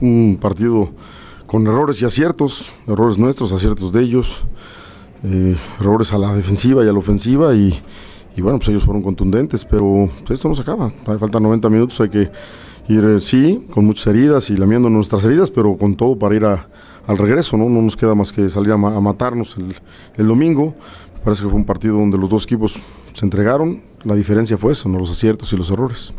un partido con errores y aciertos, errores nuestros, aciertos de ellos, eh, errores a la defensiva y a la ofensiva y, bueno, pues ellos fueron contundentes, pero pues, esto no se acaba, faltan 90 minutos, hay que ir, eh, sí, con muchas heridas y lamiendo nuestras heridas, pero con todo para ir al regreso, ¿no? nos queda más que salir a, matarnos el, el domingo, Parece que fue un partido donde los dos equipos se entregaron. La diferencia fue eso, ¿no? los aciertos y los errores.